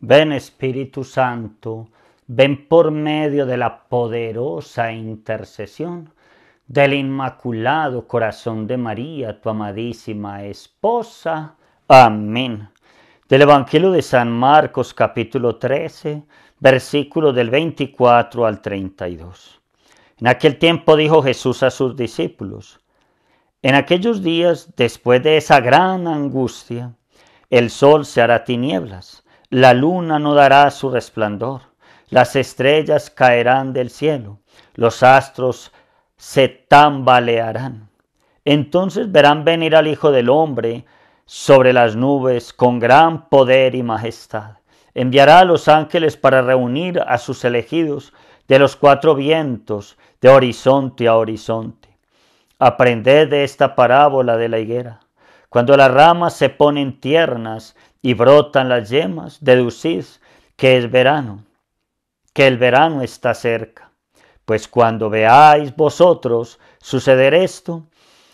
Ven Espíritu Santo, ven por medio de la poderosa intercesión del Inmaculado Corazón de María, tu amadísima esposa. Amén. Del Evangelio de San Marcos capítulo 13, versículo del 24 al 32. En aquel tiempo dijo Jesús a sus discípulos, en aquellos días, después de esa gran angustia, el sol se hará tinieblas la luna no dará su resplandor, las estrellas caerán del cielo, los astros se tambalearán. Entonces verán venir al Hijo del Hombre sobre las nubes con gran poder y majestad. Enviará a los ángeles para reunir a sus elegidos de los cuatro vientos, de horizonte a horizonte. Aprended de esta parábola de la higuera. Cuando las ramas se ponen tiernas y brotan las yemas, deducís que es verano, que el verano está cerca. Pues cuando veáis vosotros suceder esto,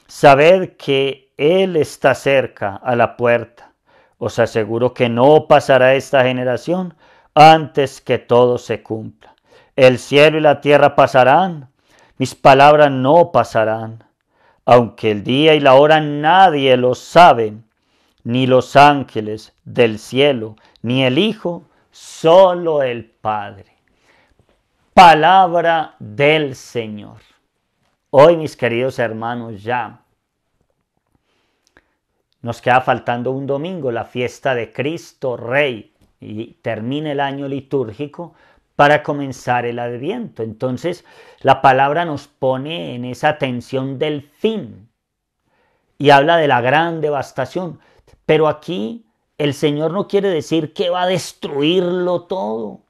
sabed que Él está cerca a la puerta. Os aseguro que no pasará esta generación antes que todo se cumpla. El cielo y la tierra pasarán, mis palabras no pasarán. Aunque el día y la hora nadie lo sabe ni los ángeles del cielo, ni el Hijo, solo el Padre. Palabra del Señor. Hoy, mis queridos hermanos, ya nos queda faltando un domingo, la fiesta de Cristo Rey, y termina el año litúrgico para comenzar el adviento. Entonces, la palabra nos pone en esa tensión del fin y habla de la gran devastación. Pero aquí el Señor no quiere decir que va a destruirlo todo,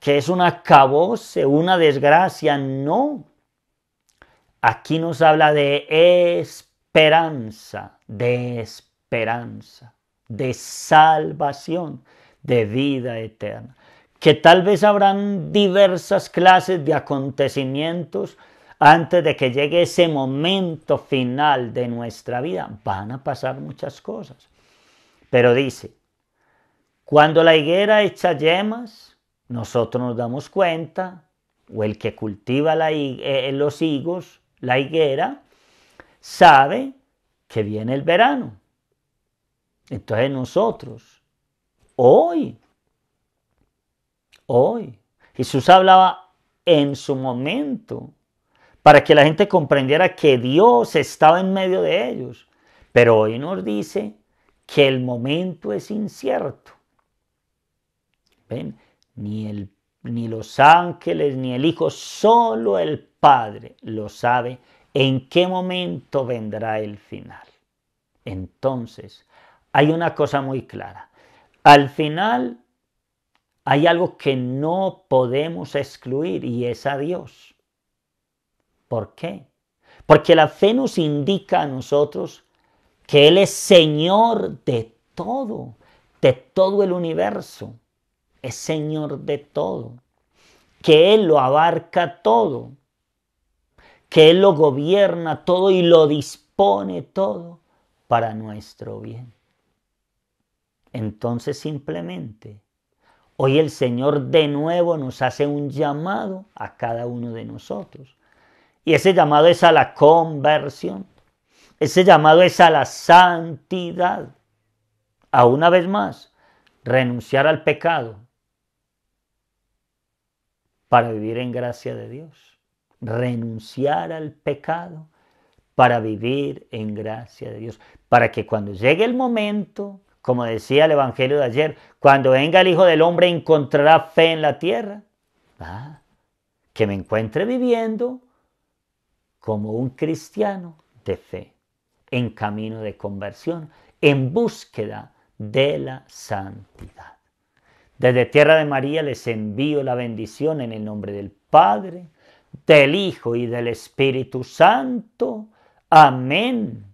que es un acabose, una desgracia, no. Aquí nos habla de esperanza, de esperanza, de salvación, de vida eterna, que tal vez habrán diversas clases de acontecimientos antes de que llegue ese momento final de nuestra vida, van a pasar muchas cosas. Pero dice, cuando la higuera echa yemas, nosotros nos damos cuenta, o el que cultiva eh, eh, los higos, la higuera, sabe que viene el verano. Entonces nosotros, hoy, hoy, Jesús hablaba en su momento para que la gente comprendiera que Dios estaba en medio de ellos. Pero hoy nos dice que el momento es incierto. Ni, el, ni los ángeles, ni el Hijo, solo el Padre lo sabe en qué momento vendrá el final. Entonces, hay una cosa muy clara. Al final hay algo que no podemos excluir y es a Dios. ¿Por qué? Porque la fe nos indica a nosotros que Él es Señor de todo, de todo el universo. Es Señor de todo. Que Él lo abarca todo. Que Él lo gobierna todo y lo dispone todo para nuestro bien. Entonces simplemente, hoy el Señor de nuevo nos hace un llamado a cada uno de nosotros y ese llamado es a la conversión. Ese llamado es a la santidad. A una vez más, renunciar al pecado para vivir en gracia de Dios. Renunciar al pecado para vivir en gracia de Dios. Para que cuando llegue el momento, como decía el Evangelio de ayer, cuando venga el Hijo del Hombre encontrará fe en la tierra. Ah, que me encuentre viviendo como un cristiano de fe, en camino de conversión, en búsqueda de la santidad. Desde Tierra de María les envío la bendición en el nombre del Padre, del Hijo y del Espíritu Santo. Amén.